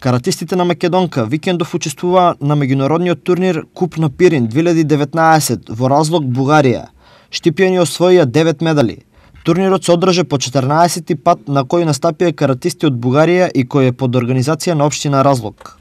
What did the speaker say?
Каратистите на Македонка викендов учествуваа на меѓународниот турнир Куп на Пирин 2019 во Разлог, Бугарија. Штипјани освоија 9 медали. Турнирот се одржа по 14 пат на кој настапија каратисти од Бугарија и кој е под организација на општина Разлог.